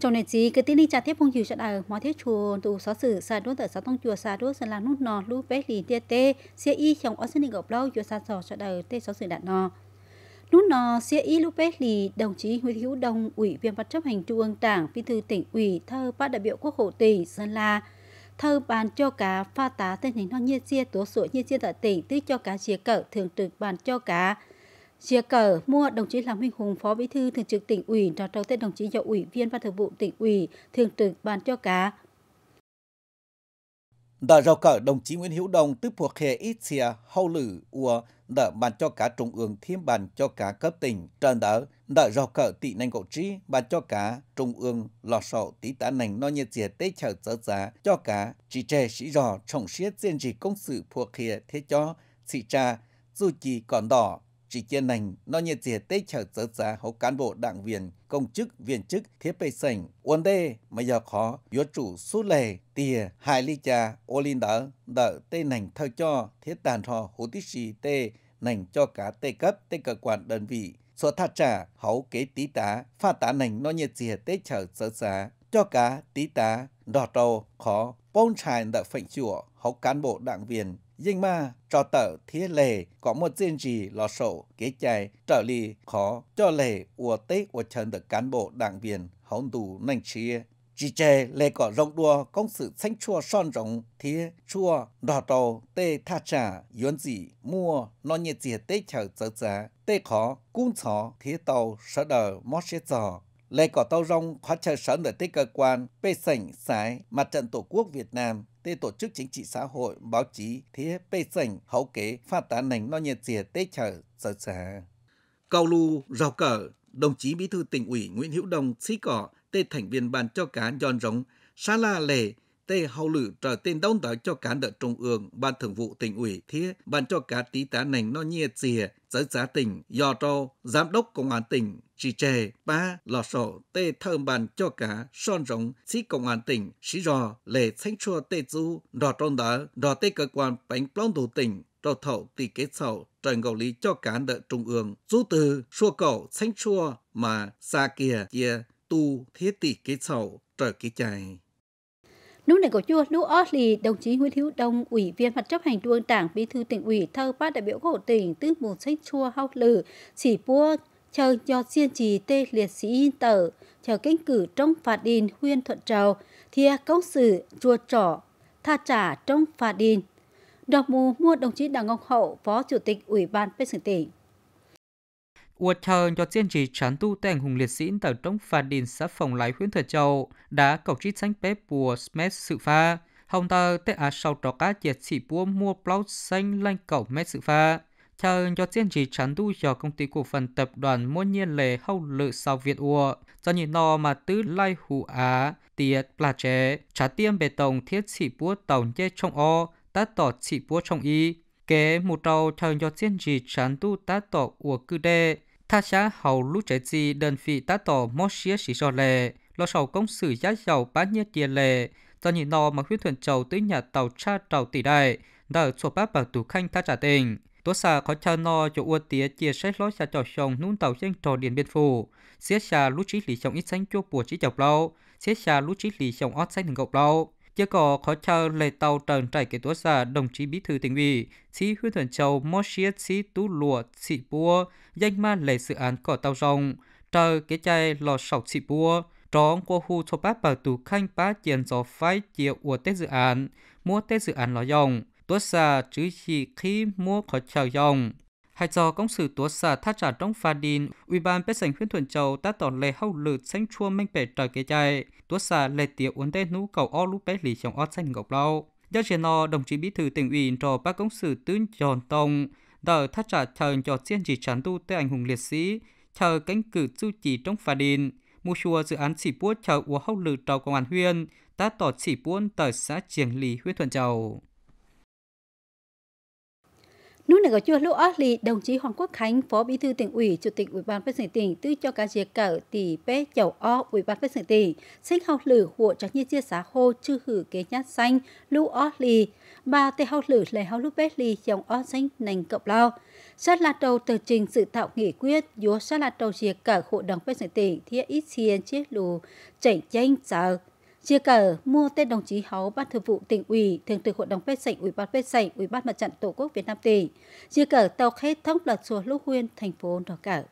trong này chỉ cái đi cha tiếp phong chiều cho đời, mọi thiết chùa tụ xó sử xa đốt tại xó tông chùa xa đốt sơn làm nút nò lũ bé lì tia tê xe y trong ở sân đình gọc lâu chùa xa sò sẽ ở tê xó sử đạn nò nút nò xe y lũ bé lì đồng chí huy hữu đồng ủy viên ban chấp hành trung ương đảng bí thư tỉnh ủy thơ ba đại biểu quốc hội tỉnh sơn la thơ bàn cho cá pha tá tên hình non nhiên chia tố sổ nhiên chia tại tỉnh tứ cho cá chia cỡ thường trực bàn cho cá Chia cờ mua đồng chí Lâm Minh Hùng, Phó Bí thư Thường trực tỉnh ủy trao trao tết đồng chí do Ủy viên Ban Thường vụ tỉnh ủy, Thường trực Ban cho cá. Đã rào cờ đồng chí Nguyễn Hữu Đồng tức thuộc hệ ít xìa hậu lử ua đã bàn cho cả trung ương thêm bàn cho cả cấp tỉnh trần đỡ đã rào cờ tị nành cổ trí bàn cho cả trung ương lò sổ tí tá nành no nhiệt dìa tế chở dở giá cho cả chỉ trẻ sĩ rò trọng siết diện trì công sự thuộc hệ thế cho sĩ trà dù chỉ còn đỏ chỉ kiên nành nó nhiệt dìa tê trở sở giá hậu cán bộ đảng viên công chức viên chức thiết bị sảnh uốn đê mà giờ khó yếu chủ su lề tìa hai ly trà ô linh đỡ đỡ tê nành thơ cho thiết tàn họ hữu tích sĩ tê nành cho cả tê cấp tê cơ quan đơn vị số thà trả hậu kế tí tá pha tá nành nó nhiệt dìa tê trở sở giá cho cả tí tá đỏ trâu khó bông tràn đỡ phệnh chùa hậu cán bộ đảng viên nhưng mà cho tờ thế lệ có một diện gì lo sổ kế chạy trợ lý khó cho lệ của tết của trần được cán bộ đảng viên hồng đủ nành chia chỉ chè lệ có rộng đua công sự xanh chua son rộng thế chua đỏ tàu tê tha trả yuan dị mua nó nhiệt gì tê chờ giờ giá tê khó cung chó thế tàu sợ đờ mót xe giò lệ có tàu rong khóa chờ sớm được tê cơ quan bê sảnh sái mặt trận tổ quốc Việt Nam tê tổ chức chính trị xã hội, báo chí, thế bê sảnh, hậu kế, phát tán nành no nhiệt dìa tê trở, sở sở. Cao lưu, rào cờ, đồng chí bí thư tỉnh ủy Nguyễn Hữu Đồng, xí cỏ, tê thành viên ban cho cá giòn rống, xa la lề, tê hậu lử trở tên đông tới cho cán đợt trung ương, ban thường vụ tỉnh ủy thế, ban cho cá tí tá nành no nhiệt dìa, giới giá tỉnh do trâu, giám đốc công an tỉnh chỉ trề ba lò sổ tê thơm bàn cho cả son rộng sĩ công an tỉnh sĩ rò lệ thanh chua tê du rò trôn đỡ rò tê cơ quan bánh plong thủ tỉnh trò thậu tỷ kế sầu trần cầu lý cho cả nợ trung ương du từ xua cầu thanh chua mà xa kia kia tu thế tỷ kế sầu trời kế chạy núi này có chua núi ớt lì, đồng chí Nguyễn Hữu Đông, Ủy viên Mặt chấp hành Trung Đảng, Bí thư tỉnh ủy, thơ ba đại biểu của tỉnh, tư mù sách chua hóc lử, chỉ bua chờ cho diên trì tê liệt sĩ tờ, chờ cánh cử trong phạt đình huyên thuận trầu, thia công sự chua trỏ, tha trả trong phạt đình. Đọc mù mua đồng chí Đảng Ngọc Hậu, Phó Chủ tịch Ủy ban Bế sự tỉnh thờ do tiên trì chán tu tên hùng liệt sĩ tờ trong phà đình xã phòng lái huyện thừa châu đã cầu trí sánh bếp của smet sự pha hồng tờ tê á sau trò cá diệt sĩ búa mua blau xanh lanh cầu mét sự pha thờ do tiên trì chán tu do công ty cổ phần tập đoàn mua nhiên lề hậu lự sau việt ua do nhìn nó mà tứ lai hù á tiệt là chế trả tiêm bê tông thiết sĩ búa tàu nhé trong o tá tỏ sĩ búa trong y kế một trâu thờ do tiên trì chán tu tá tỏ ua cư đê Tha xã hầu lũ trẻ gì đơn vị tá tỏ mô xía xí rõ lệ, lo sầu công sử giá giàu bán nhiệt tiền lệ, do nhìn nò mà huyết thuận chầu tới nhà tàu cha tàu tỷ đại, đã ở chỗ bác bảo tù khanh tha trả tình. Tố xa có cha no cho ua tía chia sách lối xa trò sông nún tàu trên trò điện biên phủ, xía xa lũ trí lý chồng ít xanh chua bùa trí chọc lâu, xía xa lũ trí lý chồng ót xanh thừng gọc lâu. Giờ có khó chào lời tàu trần trải kế tố xa đồng chí bí thư tỉnh ủy, chí huyện thuận châu mô xía sĩ tú lùa sĩ bua, danh ma lệ dự án cỏ tàu rồng, trờ kế chai lò sọc sĩ bua, tróng qua khu cho bác bảo tù khanh bá tiền gió phái chìa ủa tết dự án, mua tết dự án lò dòng, tố xa chứ chỉ khi mua khó chào dòng hay do công sự tố xả tha trả trong pha đin ủy ban bế sảnh huyện thuận châu đã tỏ lệ hậu lử xanh chua minh bể trời kế chạy tố xả lệ tiểu uốn tên nú cầu o lúc bé lì trong o xanh ngọc lâu do chuyện nọ đồng chí bí thư tỉnh ủy trò ba công sự tướng tròn tông đỡ tha trả chờ cho xiên chỉ chán tu tới anh hùng liệt sĩ chờ cánh cử chu chỉ trong pha đin mua chùa dự án chỉ buôn chờ uống hậu lử trò công an huyện đã tỏ chỉ buôn tại xã triềng lì huyện thuận châu núi này chưa lúc ớt lì, đồng chí Hoàng Quốc Khánh, Phó Bí thư tỉnh ủy, Chủ tịch Ủy ban Phát triển tỉnh, tư cho cả dìa cờ tỷ bế chầu o Ủy ban Phát triển tỉnh, sinh học lử hộ cho như chia xã hô chư hử kế nhát xanh, lũ ớt lì, bà tê học lử lệ học lúc bế lì chồng ớt xanh nành cộng lao. Sát là đầu tờ trình dự thảo nghị quyết, dúa sát là đầu dìa cỡ hội đồng phát triển tỉnh, thiết ít xiên chết lù chảy chanh sở Chia cờ mua tên đồng chí Háu Ban Thường vụ tỉnh ủy, Thường trực Hội đồng phê Sảnh, Ủy ban phê Sảnh, Ủy ban Mặt trận Tổ quốc Việt Nam tỉnh. Chia cờ tàu khét thông là chùa Lúc Huyên, thành phố Đỏ cờ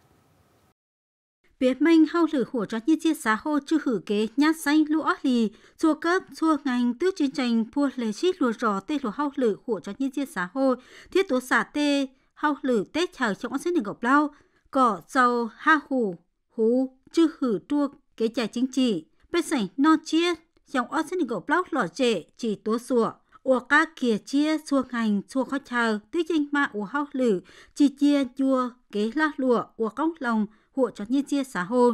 Biến manh hao lử hổ cho như chia xã hô chưa hử kế nhát xanh lũa lì, chua cấp, chua ngành, tước chiến tranh, pua lề chít lùa rò tê lùa hao lử hổ cho như chia xã hô, thiết tố xả tê, hao lử tết chào trong ón xếp đường gọc lau cỏ dầu ha hủ, hú, chưa hử chua kế trải chính trị, bên sảnh non chiết, dòng ở trên gỗ block lò trệ chỉ tố sủa ủa ca kia chia xua ngành xua khó chờ tuy chinh mà ủa hóc lử chỉ chia chua kế la lụa ủa công lòng hụa cho nhân chia xã hội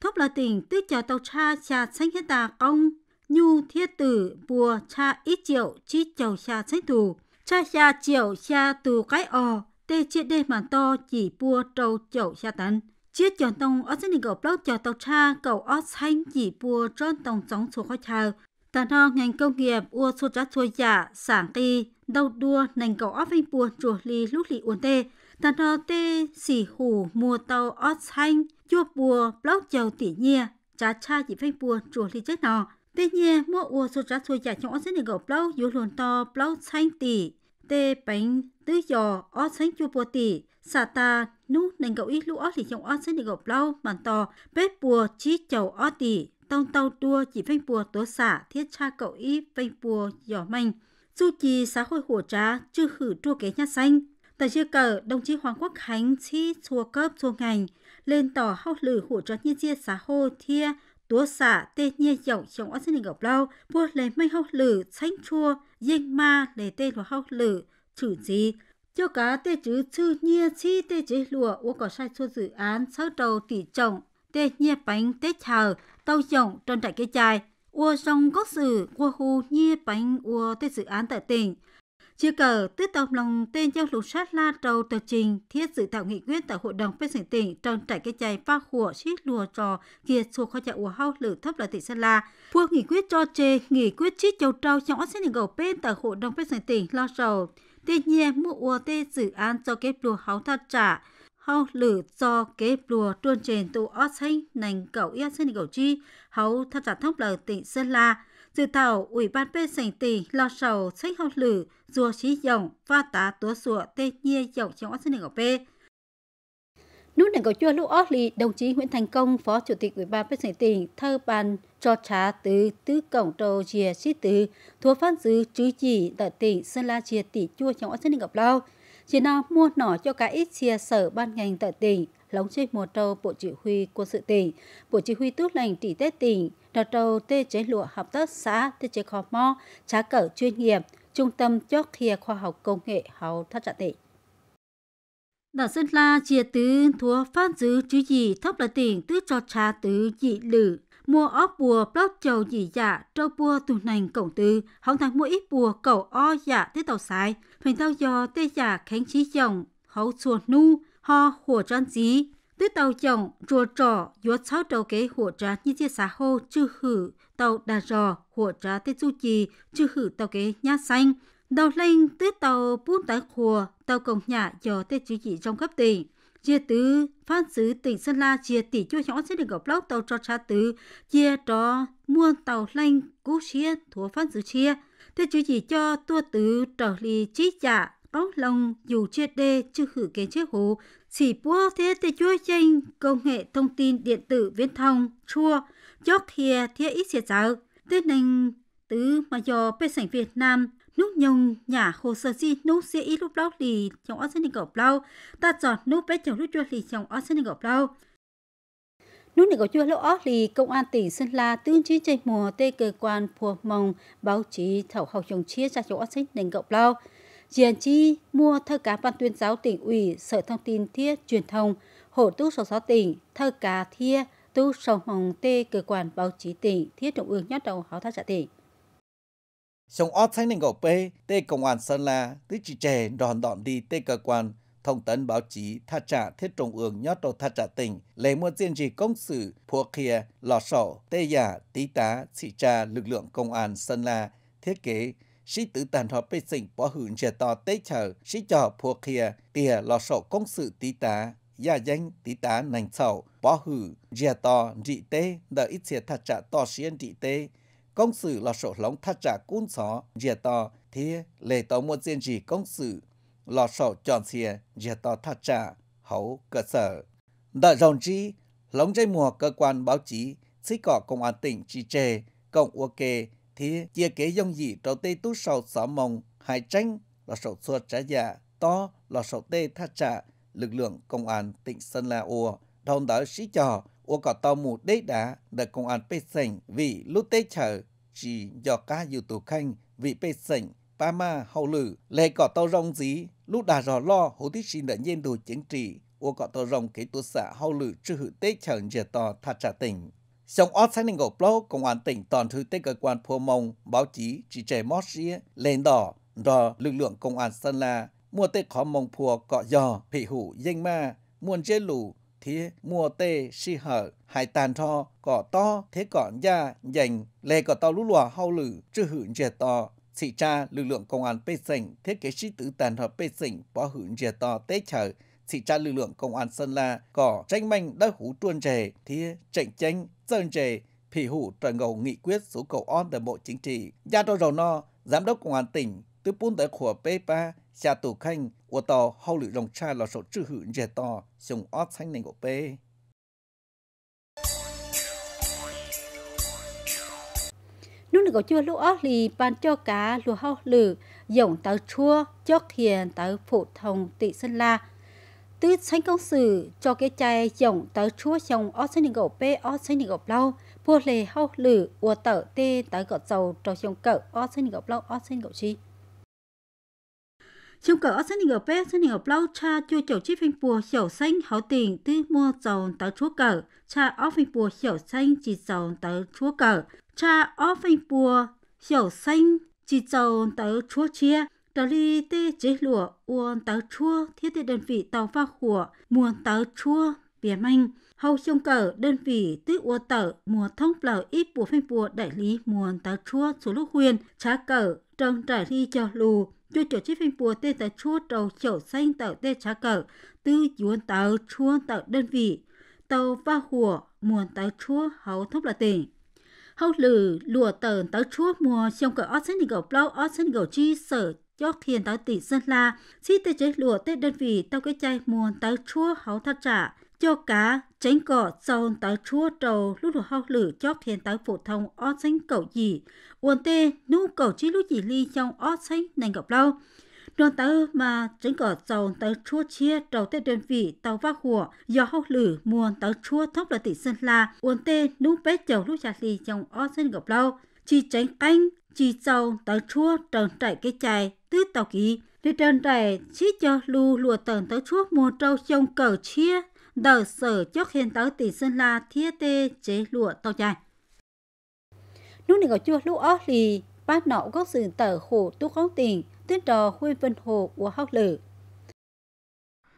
thúc là tỉnh tuy chờ tàu cha cha xanh hết tà công nhu thiết tử bùa cha ít triệu chỉ chầu cha xanh thủ cha cha triệu cha tù cái ò tê chia đê màn to chỉ bùa trâu chầu cha tấn chia cho tông ở trên gò blog cho tàu cha cầu ở xanh chỉ bùa trơn tông giống số khó chào tà no ngành công nghiệp ua số giá số giả sản ti đầu đua ngành cầu ở vinh bùa chùa lì lúc lì uốn tê tà no tê xỉ hủ mua tàu ở xanh chua bùa blog chầu tỉ nhia giá cha chỉ phanh bùa chùa lì chết nò tuy nhiên mua ua số giá số giả trong ở trên gò blog dù luồn to blog xanh tỉ tê bánh tứ giò ở xanh chua bùa tỉ sa ta nú nên cậu ít lũ ót thì trong ót sẽ được gọc lâu bàn to bếp bùa chí chầu ót tỉ tông tàu đua chỉ phanh bùa tố xả thiết cha cậu ít phanh bùa giỏ manh du chi xã hội hổ trá chưa khử chua kế nhà xanh tại chưa cờ đồng chí hoàng quốc khánh chi chua cấp chua ngành lên tỏ hao lử hổ trá nhiên chia xã hội thia tố xả tê nhiên dọc trong ót sẽ được gọc lâu bùa lấy mây hao lử xanh chua dinh ma lấy tê lúa hao lử chữ gì cho cả tê chữ chữ nhia chi tê chữ lùa ô có sai số dự án sau đầu tỷ trọng tê nhia bánh tê chào tàu dòng trong trại cây chai ô sông gốc sử ô hù nhia bánh ô tê dự án tại tỉnh chưa cờ tứ tổng lòng tên giao lục sát la trầu tờ trình thiết dự thảo nghị quyết tại hội đồng phê duyệt tỉnh trong trải cây chày pha khủa xít lùa trò kia thuộc kho chạy ủa hao lử thấp là tỉnh sơn la pua nghị quyết cho chê nghị quyết chít châu trâu trong ớt xét gầu bên tại hội đồng phê duyệt tỉnh lo sầu tuy nhiên mua ô tê dự án cho kép lùa háo thật trả hầu lử cho kế lùa tuôn trên tù ót xanh nành cậu ia xanh cầu chi hầu thật trả thông lời tỉnh sơn la dự thảo ủy ban bê sành tỷ lo sầu sách hầu lử rùa xí dòng pha tá túa sủa tê nhiên dòng trong ót xanh cầu bê Nút đảng cầu chua lúc ớt lì, đồng chí Nguyễn Thành Công, Phó Chủ tịch Ủy ban Phát triển tỉnh, thơ bàn cho trá từ tứ cổng trầu chìa xí từ thua phát dư chứ chỉ tại tỉnh Sơn La chìa tỉ chua trong ớt dân gặp lao. Chỉ nào mua nỏ cho cả ít chia sở ban ngành tại tỉnh, lóng chơi mùa trâu Bộ Chỉ huy Quân sự tỉnh, Bộ Chỉ huy Tước lành tỷ Tết tỉnh, đào trâu tê chế lụa hợp tác xã, tê chế khó mò, trá cỡ chuyên nghiệp, trung tâm cho khia khoa học công nghệ hậu thất trạng tỉnh. Đà sân La chia tứ thua phát giữ chứ gì thấp là tỉnh tứ cho cha tứ dị lử. Mua óc bùa bóc châu dị dạ trâu bùa tù nành cổng tư. Hóng thằng mua ít bùa cầu o dạ tới tàu sái. Mình tao dò tê dạ khánh trí chồng. Hấu chuồn nu ho hùa tròn dí. Tứ tàu chồng rùa trò dúa sáu đầu kế hùa trà như chia xã hô chư hử tàu đà rò hùa trà tê du gì chư hử tàu kế nhá xanh. Đầu lên tới tàu buôn tái khùa, tàu cổng nhà cho tê chủ chỉ trong cấp tỉnh. Chia tứ, phan xứ tỉnh Sơn La chia tỷ chua nhỏ sẽ được gặp lóc tàu cho cha tứ, chia cho mua tàu lanh cú chia thuộc phan xứ chia. tê chủ chỉ cho tua tứ trở lì chi trả, đóng lòng dù chia đê chưa khử kiến chế hồ, chỉ bua thế tê chúa chanh công nghệ thông tin điện tử viễn thông chua, chóc thìa thế ít xìa giáo. tê nành tứ mà do bê sảnh Việt Nam nước nhông nhà hồ sơ gì nước xe ít lúc lâu thì trong ở sân gọc lâu ta chọn nước bé chồng lúc chưa thì trong ở sân gọc lâu nước này có chưa lâu thì công an tỉnh sơn la tương chí chạy mùa tê cơ quan phù mong báo chí thảo học chồng chia ra chỗ ở sân nền gọc lâu diện chi mua thơ cá ban tuyên giáo tỉnh ủy sở thông tin thiết truyền thông hổ tú sáu sáu tỉnh thơ cá thia tú sông hồng tê cơ quan báo chí tỉnh thiết trọng ương nhất đầu háo thác trả tỉnh Sống ót sáng nên gọc bê, tê công an Sơn La, tứ chỉ trẻ đòn đòn đi tê cơ quan, thông tấn báo chí tha trả thiết trung ương nhót đồ tha trả tỉnh lấy mua diện trì công sự phua kia lò sổ tê giả tí tá sĩ trà lực lượng công an sơn la thiết kế sĩ tử tàn họ bê sinh bỏ hưởng trẻ to tê chờ sĩ trò phua kia tìa lò sổ công sự tí tá gia danh tí tá nành sầu bỏ hưởng trẻ to trị tê đợi ít xe tha trả to xuyên trị tê công sự là sổ lóng thắt trả cún xó dìa to thế lệ tàu một diện gì công sự là sổ chọn xìa dìa to thắt trả hậu cơ sở đợi rồng chi lóng dây mùa cơ quan báo chí xí cỏ công an tỉnh chi trề cộng ua kê thì chia kế dông dị trâu tê tú sầu xó mông hải tranh là sổ xua trả giả dạ, to là sổ tê thắt trả lực lượng công an tỉnh Sơn La ua đồng đỡ sĩ trò ô cả tàu mù đế đá được công an bê sảnh vì lúc tế chờ chỉ do cá youtube khanh vì bê sảnh ba ma hậu lử lệ cỏ tàu rong gì lúc đà rò lo hồ thích sinh đã nhiên đồ chính trị ô cọ tàu rong kế tu xã hậu lử trừ hữu tế chờ dìa tò thạt trả tỉnh Sông ót sáng đình gọc blog, công an tỉnh toàn thư tế cơ quan phô mông, báo chí, chỉ trẻ mót xía, lên đỏ, đò lực lượng công an Sơn La, mua tế khó mông phùa cọ giò, phỉ hủ, danh ma, muôn chế lù, thì mua tê si hở hải tàn thọ cỏ to thế cỏ da dành lê cỏ to lũ lùa hao lử chưa hưởng dè to sĩ cha lực lượng công an bê sảnh thế kế sĩ tử tàn hợp bê sảnh bỏ hưởng dè to tế chở sĩ cha lực lượng công an sơn la cỏ tranh manh đã hủ tuôn trề thì tranh tranh sơn trề phỉ hủ trời ngầu nghị quyết số cầu on tại bộ chính trị gia đô rầu no giám đốc công an tỉnh tư bún tới của Pepa hậu lự rồng 下赌坑，我到后里龙差老手之后，热到上二千零个杯。lúc này có chưa lúc ớt lì ban cho cá lúa hậu lự dòng tàu chua cho thiền tàu phụ thông tị sân la tứ xanh công sử cho cái chai dòng tàu chua dòng ớt xanh đình gậu bê ớt xanh đình gậu lau vua lề hậu lự ua tàu tê tàu gậu dầu trò dòng cậu ớt xanh đình gậu lau ớt xanh gậu chi chung cỡ sân hình ở bé sân hình ở lâu cha chưa chậu chiếc phanh bùa chậu xanh hảo tiền tư mua dầu tớ chúa cờ cha ó phanh bùa chậu xanh chỉ dầu tớ chúa cờ cha ó phanh bùa chậu xanh chỉ dầu tớ chúa chia trở ly tê chế lụa uôn tớ chua thiết tê đơn vị tàu pha hùa muôn tớ chua bìa manh hầu trông cờ đơn vị tư ua tở mùa thông lờ ít bùa phanh bùa đại lý muôn tớ chua số lúc huyền cha cờ trong trải thi cho lù cho chỗ chiếc phim bùa tên tại chúa trầu chậu xanh tạo tên trá cờ tư yuan tạo chúa tạo đơn vị tàu va hùa muôn tạo chúa hậu thúc là tỉnh hậu lử lùa tờn tạo chúa mùa trong cờ ót xanh gầu plau ót xanh gầu chi sở cho thiền tạo tỷ sơn la xí tê chế lùa tên đơn vị tàu cái chai muôn tạo chúa hậu thắt trả cho cả tránh cỏ tròn tới chua trầu lúc được học lử cho thiên tới phổ thông ó xanh cầu gì uốn tê nú cầu chi lúc gì ly trong ó xanh nành gặp lâu đoàn tàu mà tránh cỏ tròn tới chua chia trầu tê đơn vị tàu vác hùa do học lử muôn tới chua thóc là tỷ sơn la uốn tê nú bé chầu lúc chặt ly trong ó xanh gặp lâu chi tránh canh chi trầu tới chua trầu chạy cái chài tứ tàu kỳ để trần trải chỉ cho lưu lùa tầng tới chua mua trâu trong cờ chia đờ sở chốc hiện tới tỷ sơn la thiết tê chế lụa tàu dài. Lúc này có chua lúc ớt thì ba nọ có sự tờ khổ tu khóc tiền, tuyết trò huy vân hồ của hóc lử.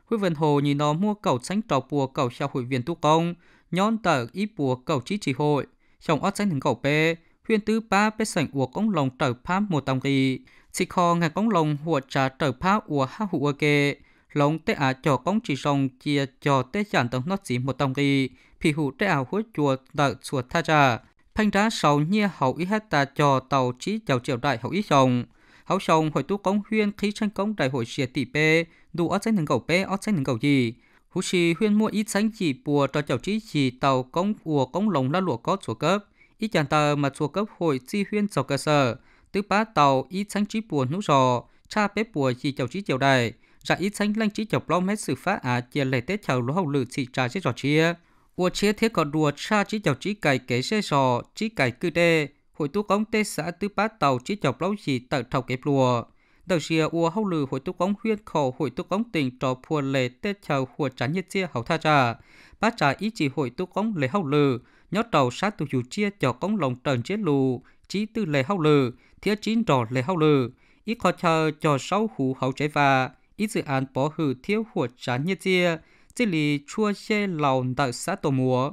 Huy vân hồ nhìn nó mua cầu sánh trò bùa cầu xã hội viên tu công, nhón tờ ít bùa cầu trí trị hội, trong ớt sánh thằng cầu bê, huyền tứ ba bê sảnh của công lòng tờ pháp một tòng kỳ, chỉ kho ngàn công lòng hùa trả tờ pháp của hát hùa kê, lòng tế à cho công chỉ rong chia cho tế chẳng tổng nót chỉ một tổng kỳ, phi hủ tế à hối chùa đợi chùa tha trà. Phanh đá sầu nhia hậu ý hết ta cho tàu trí chào triệu đại hậu ý sông. Hậu sông hội tu công huyên khí tranh công đại hội xìa tỷ bê, đủ ớt danh hứng cầu bê ớt danh hứng cầu gì. Hú sĩ huyên mua ít sánh chỉ bùa cho chào trí chỉ tàu công ùa công lồng la lụa có chùa cấp. Ít chàng ta mà chùa cấp hội chi huyên sầu cơ sở. Tứ bá tàu ít sánh chỉ bùa nú rò, cha bếp bùa chỉ chào trí chiều đại ra ít xanh lanh chỉ chọc lông hết sự phá à chia lệ tết chào lúa hậu lự xị trà chế trò chia ua chia thế còn đùa xa chỉ chọc chỉ cài kế xe sò chỉ cài cư đê hội tu công tê xã tứ bá tàu chỉ chọc lông gì tờ thầu kẹp lùa đầu xìa ua hậu lự hội tu công huyên khẩu hội tu công tình trò phùa lệ tết chào hùa tránh nhiệt chia hậu tha trà bá trà ý chỉ hội tu công lệ hậu lự nhót tàu xa tu dù chia cho công lòng trần chế lù chỉ tư lệ hậu lự thiết chín trò lệ hậu lự ít khó chờ cho sáu hủ hậu trái và ít dự án bó hử thiếu hụt chán như tia, chỉ lì chua xe lào tại xã tổ mùa.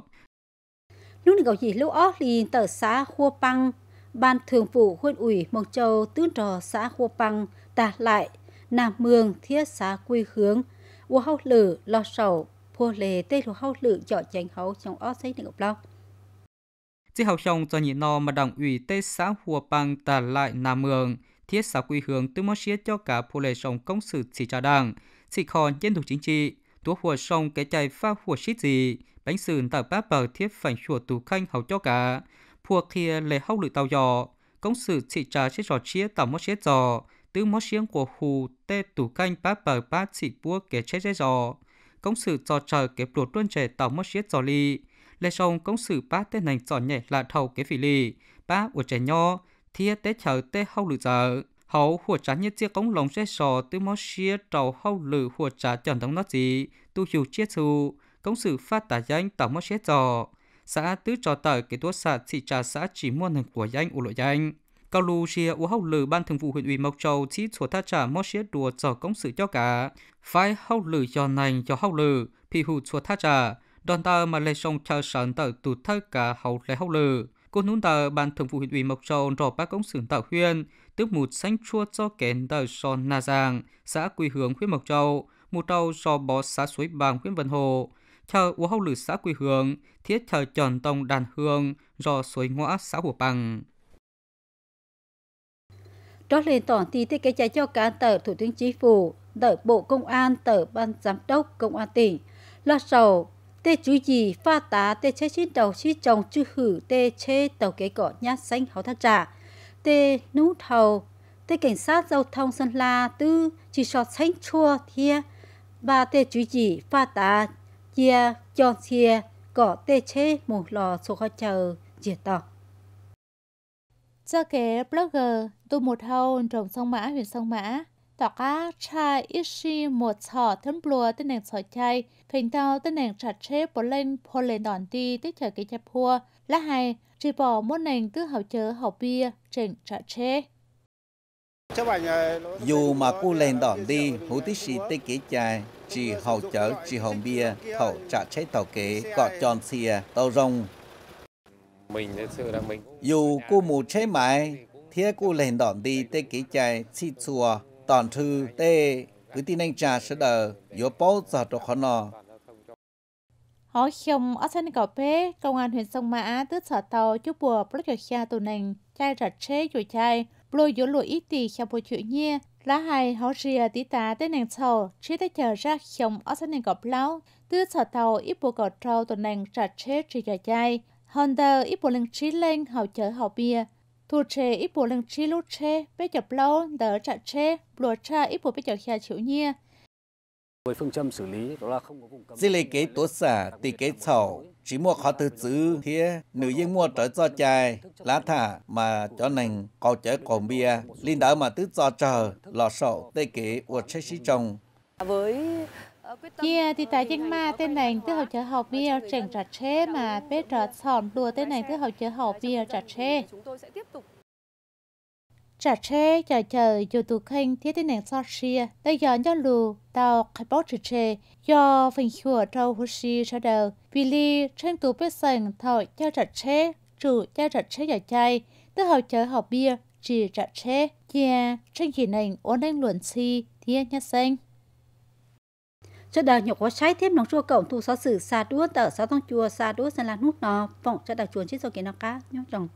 Lúc này gọi gì lúc ó lì tờ xã khua Păng, Ban Thường vụ huyện ủy Mộc Châu tướng trò xã khua Păng tà lại, Nam Mường thiết xã quy hướng, ua hậu lử, lo sầu, phô lề tê lù hậu lử dọ chánh hấu trong ó xây nửa ngọc lòng. Chỉ học xong cho nhị no mà đảng ủy tê xã hùa Păng tà lại Nam Mường thiết xã quỳ hướng tư mô xế cho cả phụ lệ sông công sự chỉ trả đảng, chỉ khó dân thủ chính trị, tuốt hùa sông cái chạy pha hùa xít gì, bánh sườn tạo bá bờ thiết phản chùa tù khanh hầu cho cả, phùa kia lệ hâu lự tàu dò, công sự chỉ trả sẽ trò chia tạo mô xế dò, tư mô xế của hù tê tù khanh bá bờ bá chỉ bua kế chế chế dò, công sự trò chờ kế bột tuân trẻ tạo mô xế dò ly, lệ sông công sự bá tên hành dò nhẹ là thầu kế phỉ lì, bá của trẻ nho, thì tế chờ tế hậu lự giờ hậu hùa trả như chiếc công lồng sẽ sò từ mó xia trầu hậu lự hùa trả chọn thống nó gì tu hiểu chiếc xu công sự phát tả danh tạo mó xe trò xã tứ trò tờ cái tuốt xã thị trà xã chỉ mua hàng của danh u lội danh cao lưu chia u hậu lử ban thường vụ huyện ủy mộc châu chỉ sổ tha trả mó xia đùa trò công sự cho cả phái hậu lử cho nành cho hậu lử thì hù sổ tha trả đoàn ta mà lấy sông chờ sẵn tờ tụt thơ cả hậu lấy hậu lử cô nún tờ ban thường vụ huyện ủy Mộc Châu rò bác công xưởng tạo huyên tức một xanh chua cho kén tờ son na giang, xã quỳ hướng huyện Mộc Châu, một tàu do bó xã suối bàng huyện Vân Hồ, chờ u hậu lử xã quỳ hướng, thiết chờ tròn tông đàn hương, do suối ngõ xã hồ bằng. Đó lên tỏn thì thiết kế chạy cho cả tờ Thủ tướng Chính phủ, tờ Bộ Công an, tờ Ban Giám đốc Công an tỉnh, lo sầu tê chú gì pha tá tê chế chín đầu chí trồng chư hử tê chế tàu kế cỏ nhát xanh háo thắt trà tê nú thầu tê cảnh sát giao thông sơn la tư chỉ sọt xanh chua thia và tê chú gì pha tá chia chọn chia cỏ tê chế một lò số khó chờ diệt tỏ cho kẻ blogger tu một hầu trồng sông mã huyện sông mã và á, cha ít si một sọ thân bùa, tên nàng sọ chay phình tàu, tên nàng chặt chế bổ lên bổ lên đòn đi tới chờ cái chạp hua lá hai chỉ bỏ mỗi nàng tứ hậu chớ hậu bia trình chặt chế dù mà cô lên đòn đi hữu tí sĩ tê kế chai chỉ hậu chở chỉ hồng bia thầu trả chế tàu kế cọ tròn xìa tàu rồng mình thật sự là mình dù cô mù chế mãi thế cô lên đòn đi tê kế chai xịt xùa tòn thư tê cứ tin anh trà sẽ đờ yếu bố giờ trò khó nọ họ không ở trên cỏ bê công an huyện sông mã tứ sở tàu chú bùa bắt cho cha tù nành chai rạch chế rồi chai bùa yếu lụi ít tì cho bùa chữ nhia lá hai họ rìa tí tá tới nàng sầu chỉ tới chờ ra không ở trên cỏ lão tứ sở tàu ít bùa cỏ trâu tù nành rạch chế trì cho chai honda ít bùa lần trí lên hậu chở họ bia thu chế ít bộ lần chi lúc chế bé chập lâu đỡ trả chế lùa cha ít bộ bé chập khía chịu nhia với phương châm xử lý đó là không có vùng cấm. Dĩ lệ kế tố xả tỷ kế sầu chỉ mua khó từ chữ thế nữ dân mua trở cho chài lá thả mà cho nành có chế cồn bia linh đỡ mà tứ cho chờ lò sổ tây kế uất chế sĩ chồng. với kia thì tại chân ma tên này tức học chở học bia chẳng trạch chế mà bế trở sòn đùa tên này tức học chở học bia trạch chế. trạch chế chờ chờ dù tù khanh thiết tên này sọt xìa, đây giờ nhớ lù tàu khai bó trừ chế, do phình chùa trâu hù xì sở đầu. Vì li trên tù bế sành thọ cho trả chế, chủ cho trạch chế giờ chay, tức học chở học bia chỉ trạch chế. kia trên chỉ nành ổn anh luận si thiết nhá xanh cho đời nhục có trái thêm nóng chua cổng thu xó xử xa đua tờ xó thông chua xa đua dân là nút nó vọng cho đời chuồn chết rồi kì nó cá nhóc chồng